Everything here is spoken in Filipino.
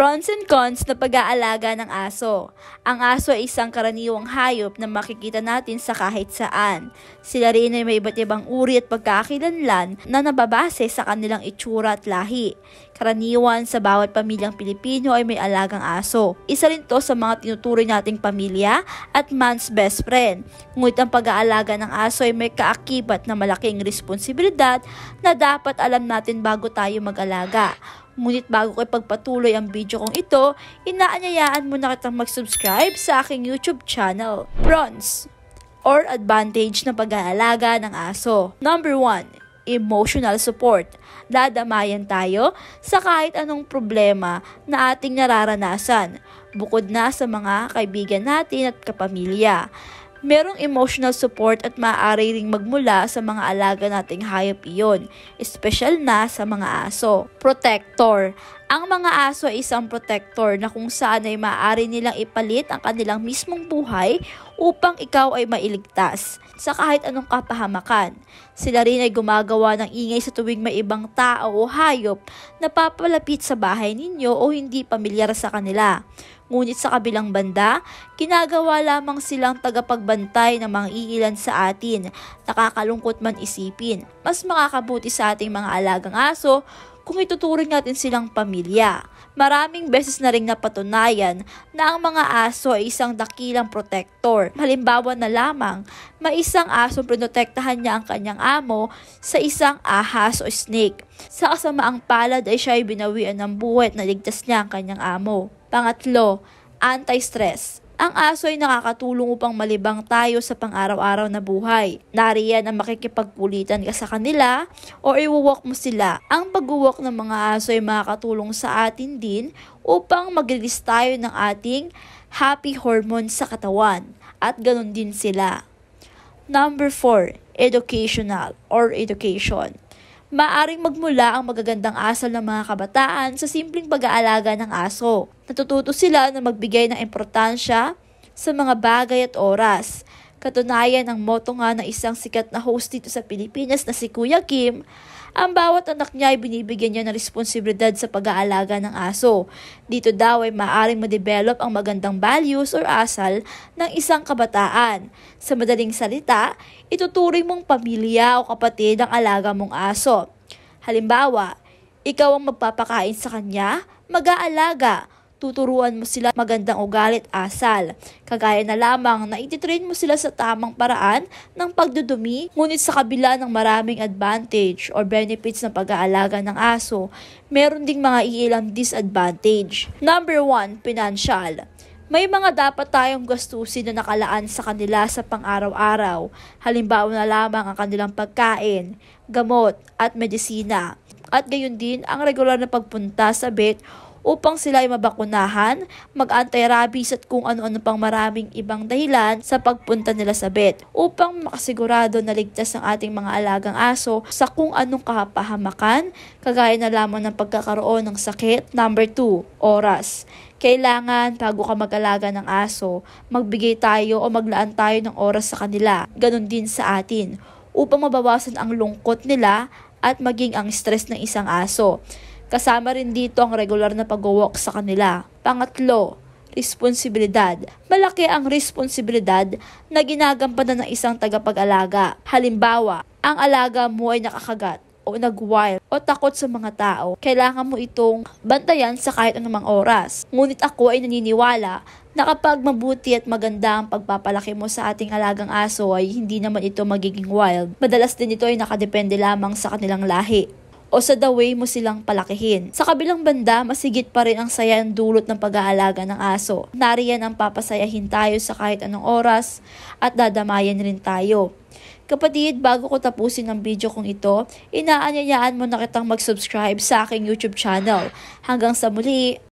Pros and cons na pag-aalaga ng aso. Ang aso ay isang karaniwang hayop na makikita natin sa kahit saan. Sila rin ay may iba't ibang uri at pagkakakilanlan na nababase sa kanilang itsura at lahi. Karaniwan sa bawat pamilyang Pilipino ay may alagang aso. Isa rin to sa mga tinuturing nating pamilya at man's best friend. Ngunit ang pag-aalaga ng aso ay may kaakibat na malaking responsibilidad na dapat alam natin bago tayo mag-alaga. Ngunit bago ko pagpatuloy ang video kong ito, inaanyayaan muna kitang mag-subscribe sa aking YouTube channel. Bronze or advantage ng pag-aalaga ng aso. Number 1, emotional support. Dadamayan tayo sa kahit anong problema na ating nararanasan, bukod na sa mga kaibigan natin at kapamilya merong emotional support at maaari ring magmula sa mga alaga nating hayop iyon, espesyal na sa mga aso. Protector Ang mga aso ay isang protector na kung saan ay maaari nilang ipalit ang kanilang mismong buhay upang ikaw ay mailigtas sa kahit anong kapahamakan. Sila rin ay gumagawa ng ingay sa tuwing may ibang tao o hayop na papalapit sa bahay ninyo o hindi pamilyar sa kanila. Ngunit sa kabilang banda, ginagawa lamang silang tagapagbantay ng mga iilan sa atin. Nakakalungkot man isipin, mas makakabuti sa ating mga alagang aso kung ituturing natin silang pamilya. Maraming beses na rin napatunayan na ang mga aso ay isang dakilang protector. Halimbawa na lamang, may isang aso protektahan niya ang kanyang amo sa isang ahas o snake. Sa kasamaang palad ay siya ay binawian ng buhay na ligtas niya ang kanyang amo. Pangatlo, anti-stress. Ang aso ay nakakatulong upang malibang tayo sa pang-araw-araw na buhay. Nariyan ang makikipagkulitan ka sa kanila o iwuwak mo sila. Ang pagwalk ng mga aso ay makakatulong sa atin din upang mag-release tayo ng ating happy hormone sa katawan. At ganun din sila. Number 4, educational or education. Maaring magmula ang magagandang asal ng mga kabataan sa simpleng pag-aalaga ng aso. Natututo sila na magbigay ng importansya sa mga bagay at oras. Katunayan ang moto nga ng isang sikat na host dito sa Pilipinas na si Kuya Kim ang bawat anak niya ay binibigyan niya ng responsibilidad sa pag-aalaga ng aso. Dito daw ay maaring ma-develop ang magandang values or asal ng isang kabataan. Sa madaling salita, ituturing mong pamilya o kapatid ang alaga mong aso. Halimbawa, ikaw ang magpapakain sa kanya, mag-aalaga, tuturuan mo sila magandang ugali at asal. Kagaya na lamang na ititrain mo sila sa tamang paraan ng pagdudumi, ngunit sa kabila ng maraming advantage or benefits ng pag-aalaga ng aso, meron ding mga iilang disadvantage. Number 1, financial. may mga dapat tayong gastusin na nakalaan sa kanila sa pang-araw-araw. Halimbawa na lamang ang kanilang pagkain, gamot, at medisina. At gayon din ang regular na pagpunta sa vet upang sila ay mabakunahan, mag-anti-rabies at kung ano-ano pang maraming ibang dahilan sa pagpunta nila sa vet upang makasigurado na ligtas ang ating mga alagang aso sa kung anong kapahamakan, kagaya na lamang ng pagkakaroon ng sakit. Number 2, oras. Kailangan bago ka mag-alaga ng aso, magbigay tayo o maglaan tayo ng oras sa kanila. ganun din sa atin upang mabawasan ang lungkot nila at maging ang stress ng isang aso. Kasama rin dito ang regular na pag-walk sa kanila. Pangatlo, responsibilidad. Malaki ang responsibilidad na ginagampanan ng isang tagapag-alaga. Halimbawa, ang alaga mo ay nakakagat o nag-wild o takot sa mga tao, kailangan mo itong bantayan sa kahit anumang oras. Ngunit ako ay naniniwala na kapag mabuti at maganda ang pagpapalaki mo sa ating alagang aso ay hindi naman ito magiging wild. Madalas din ito ay nakadepende lamang sa kanilang lahi o sa the way mo silang palakihin. Sa kabilang banda, masigit pa rin ang saya ang dulot ng pag-aalaga ng aso. Nariyan ang papasayahin tayo sa kahit anong oras at dadamayan rin tayo. Kapatid, bago ko tapusin ang video kong ito, inaanyayaan mo na kitang mag-subscribe sa aking YouTube channel. Hanggang sa muli,